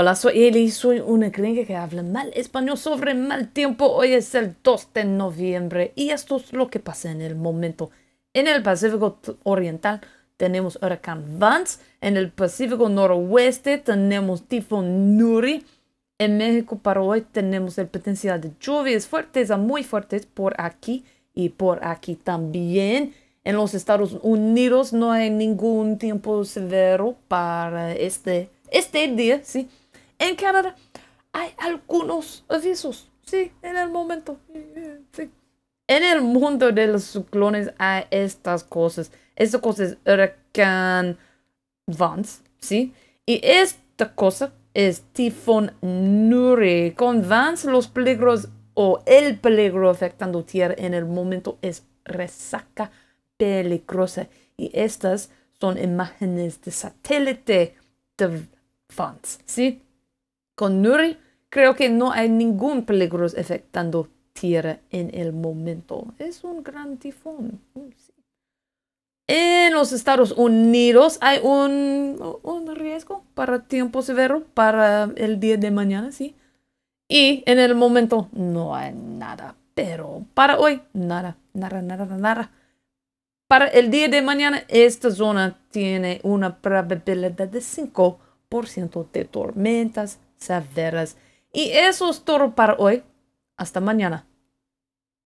Hola, soy Eli, soy una clínica que habla mal español sobre mal tiempo. Hoy es el 2 de noviembre y esto es lo que pasa en el momento. En el Pacífico Oriental tenemos huracán Vance, en el Pacífico Noroeste tenemos tifón Nuri. En México para hoy tenemos el potencial de lluvias fuertes a muy fuertes por aquí y por aquí también. En los Estados Unidos no hay ningún tiempo severo para este, este día, ¿sí? en Canadá hay algunos avisos. Sí, en el momento. En el mundo de los ciclones hay estas cosas. Esta cosa es Huracán Vance, ¿sí? Y esta cosa es Tifón Nuri. Con Vance los peligros o el peligro afectando tierra en el momento es resaca peligrosa. Y estas son imágenes de satélite de Vance, ¿sí? Con Nuri creo que no hay ningún peligro afectando tierra en el momento. Es un gran tifón. En los Estados Unidos hay un, riesgo para tiempo severo para el día de mañana, sí. Y en el momento no hay nada. Pero para hoy, nada, nada, nada, nada. Para el día de mañana, esta zona tiene una probabilidad de 5 por ciento de tormentas severas. Y eso es todo para hoy. Hasta mañana.